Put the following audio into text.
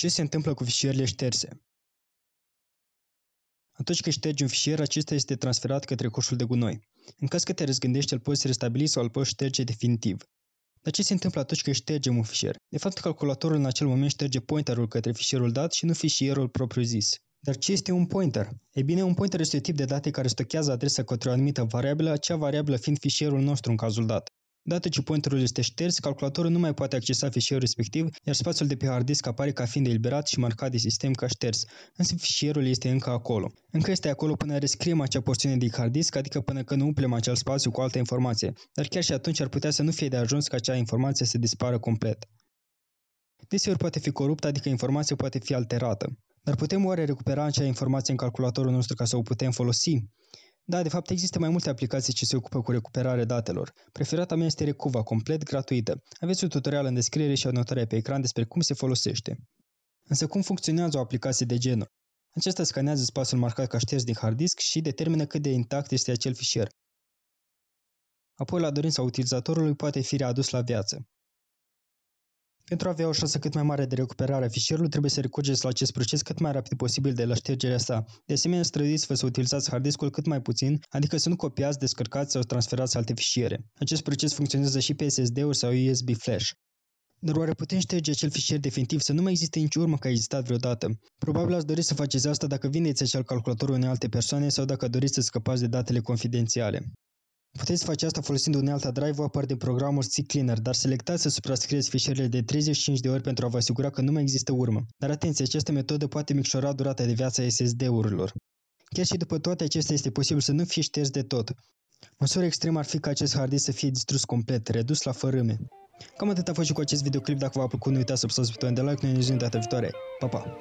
Ce se întâmplă cu fișierele șterse? Atunci când ștergi un fișier, acesta este transferat către coșul de gunoi. În caz că te răzgândești, îl poți restabili sau îl poți șterge definitiv. Dar ce se întâmplă atunci când ștergem un fișier? De fapt, calculatorul în acel moment șterge pointerul către fișierul dat și nu fișierul propriu-zis. Dar ce este un pointer? Ei bine, un pointer este un tip de date care stochează adresa către o anumită variabilă, acea variabilă fiind fișierul nostru în cazul dat. Dată ce pointerul este șters, calculatorul nu mai poate accesa fișierul respectiv, iar spațiul de pe hard disk apare ca fiind eliberat și marcat de sistem ca șters, însă fișierul este încă acolo. Încă este acolo până rescriem acea porțiune de hard disk, adică până când umplem acel spațiu cu altă informație, dar chiar și atunci ar putea să nu fie de ajuns ca acea informație să dispară complet. Deseori poate fi coruptă, adică informația poate fi alterată. Dar putem oare recupera acea informație în calculatorul nostru ca să o putem folosi? Da, de fapt există mai multe aplicații ce se ocupă cu recuperarea datelor. Preferata mea este Recuva, complet gratuită. Aveți un tutorial în descriere și anotarea pe ecran despre cum se folosește. Însă cum funcționează o aplicație de genul? Acesta scanează spațiul marcat ca șters din hard disk și determină cât de intact este acel fișier. Apoi, la dorința utilizatorului, poate fi readus la viață. Pentru a avea o șansă cât mai mare de recuperare a fișierului, trebuie să recurgeți la acest proces cât mai rapid posibil de la ștergerea sa. De asemenea, străduiți-vă să utilizați harddiscul cât mai puțin, adică să nu copiați, descărcați sau transferați alte fișiere. Acest proces funcționează și pe SSD-uri sau USB flash. Dar oare putem șterge acel fișier definitiv să nu mai existe nici urmă că a existat vreodată? Probabil ați dori să faceți asta dacă vindeți acel calculator unei alte persoane sau dacă doriți să scăpați de datele confidențiale. Puteți face asta folosind unealta Drive apar din programul C Cleaner, dar selectați să suprascrieți fișierele de 35 de ori pentru a vă asigura că nu mai există urmă. Dar atenție, această metodă poate micșora durata de viață a SSD-urilor. Chiar și după toate acestea este posibil să nu fie șters de tot. Măsura extremă ar fi ca acest hard disk să fie distrus complet, redus la fărâme. Cam atât a fost și cu acest videoclip, dacă v-a plăcut nu uitați să apăsați butonul de like, noi ne vedem data viitoare. Pa, pa!